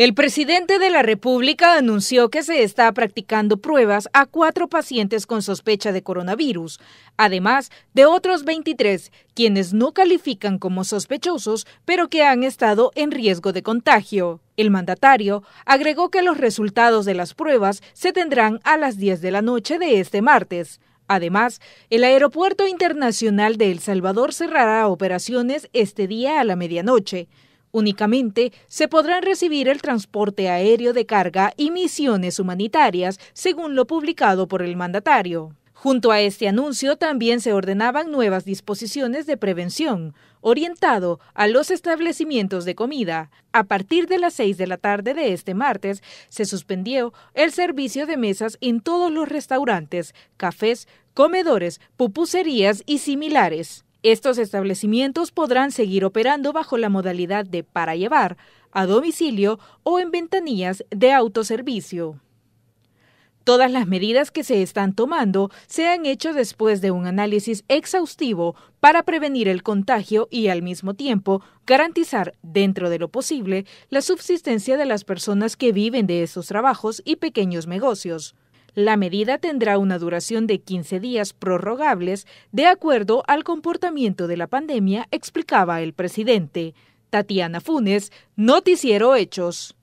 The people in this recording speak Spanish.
El presidente de la República anunció que se está practicando pruebas a cuatro pacientes con sospecha de coronavirus, además de otros 23 quienes no califican como sospechosos, pero que han estado en riesgo de contagio. El mandatario agregó que los resultados de las pruebas se tendrán a las 10 de la noche de este martes. Además, el Aeropuerto Internacional de El Salvador cerrará operaciones este día a la medianoche. Únicamente se podrán recibir el transporte aéreo de carga y misiones humanitarias, según lo publicado por el mandatario. Junto a este anuncio también se ordenaban nuevas disposiciones de prevención, orientado a los establecimientos de comida. A partir de las 6 de la tarde de este martes, se suspendió el servicio de mesas en todos los restaurantes, cafés, comedores, pupuserías y similares. Estos establecimientos podrán seguir operando bajo la modalidad de para llevar, a domicilio o en ventanillas de autoservicio. Todas las medidas que se están tomando se han hecho después de un análisis exhaustivo para prevenir el contagio y al mismo tiempo garantizar, dentro de lo posible, la subsistencia de las personas que viven de esos trabajos y pequeños negocios. La medida tendrá una duración de 15 días prorrogables de acuerdo al comportamiento de la pandemia, explicaba el presidente. Tatiana Funes, Noticiero Hechos.